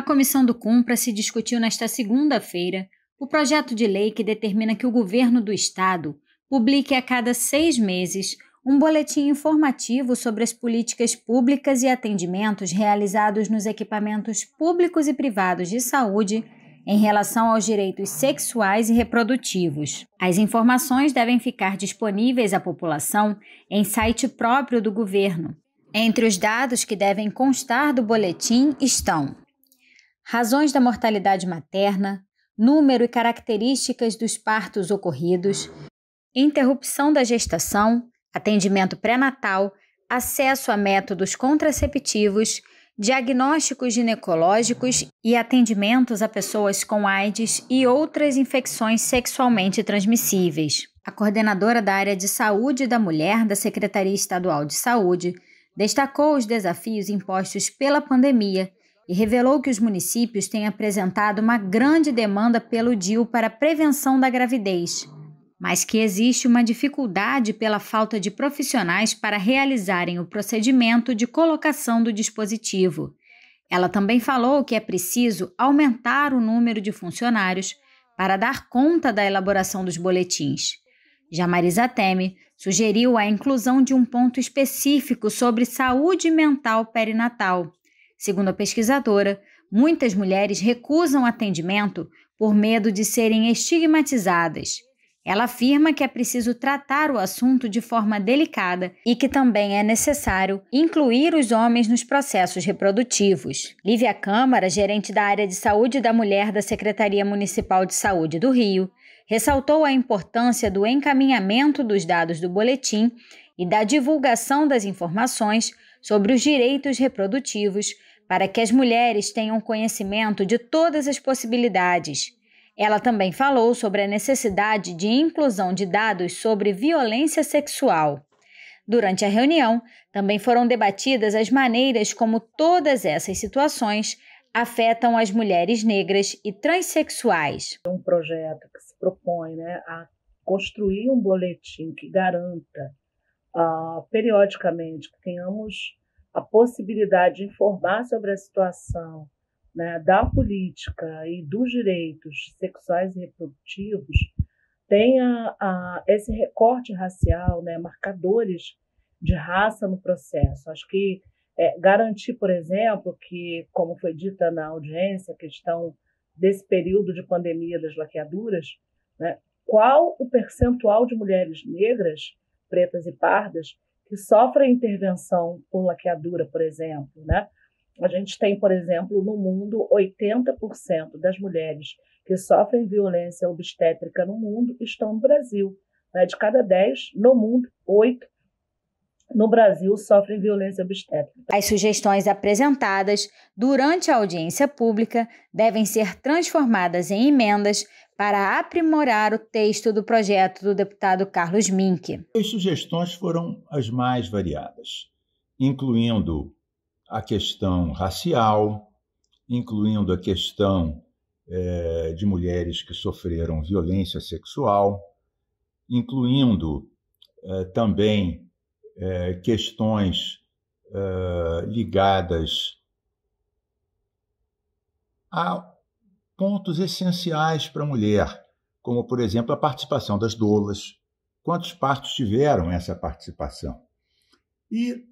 A comissão do Cumpra-se discutiu nesta segunda-feira o projeto de lei que determina que o governo do Estado publique a cada seis meses um boletim informativo sobre as políticas públicas e atendimentos realizados nos equipamentos públicos e privados de saúde em relação aos direitos sexuais e reprodutivos. As informações devem ficar disponíveis à população em site próprio do governo. Entre os dados que devem constar do boletim estão razões da mortalidade materna, número e características dos partos ocorridos, interrupção da gestação, atendimento pré-natal, acesso a métodos contraceptivos, diagnósticos ginecológicos e atendimentos a pessoas com AIDS e outras infecções sexualmente transmissíveis. A coordenadora da área de saúde da mulher da Secretaria Estadual de Saúde destacou os desafios impostos pela pandemia e revelou que os municípios têm apresentado uma grande demanda pelo DIU para a prevenção da gravidez, mas que existe uma dificuldade pela falta de profissionais para realizarem o procedimento de colocação do dispositivo. Ela também falou que é preciso aumentar o número de funcionários para dar conta da elaboração dos boletins. Já Marisa Teme sugeriu a inclusão de um ponto específico sobre saúde mental perinatal, Segundo a pesquisadora, muitas mulheres recusam atendimento por medo de serem estigmatizadas. Ela afirma que é preciso tratar o assunto de forma delicada e que também é necessário incluir os homens nos processos reprodutivos. Lívia Câmara, gerente da área de saúde da mulher da Secretaria Municipal de Saúde do Rio, ressaltou a importância do encaminhamento dos dados do boletim e da divulgação das informações sobre os direitos reprodutivos para que as mulheres tenham conhecimento de todas as possibilidades. Ela também falou sobre a necessidade de inclusão de dados sobre violência sexual. Durante a reunião, também foram debatidas as maneiras como todas essas situações afetam as mulheres negras e transexuais. É um projeto que se propõe né, a construir um boletim que garanta uh, periodicamente, que tenhamos a possibilidade de informar sobre a situação né, da política e dos direitos sexuais e reprodutivos, tenha esse recorte racial, né, marcadores de raça no processo. Acho que é, garantir, por exemplo, que, como foi dita na audiência, a questão desse período de pandemia das laqueaduras, né, qual o percentual de mulheres negras pretas e pardas que sofrem intervenção por laqueadura, por exemplo, né? A gente tem, por exemplo, no mundo, 80% das mulheres que sofrem violência obstétrica no mundo estão no Brasil. Né? De cada 10, no mundo, 8 no Brasil sofrem violência obstétrica. As sugestões apresentadas durante a audiência pública devem ser transformadas em emendas para aprimorar o texto do projeto do deputado Carlos Mink. As sugestões foram as mais variadas, incluindo a questão racial, incluindo a questão é, de mulheres que sofreram violência sexual, incluindo é, também é, questões é, ligadas a pontos essenciais para a mulher, como, por exemplo, a participação das doulas. Quantos partos tiveram essa participação? E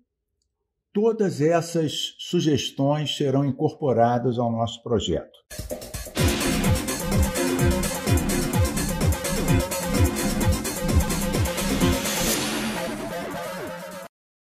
todas essas sugestões serão incorporadas ao nosso projeto.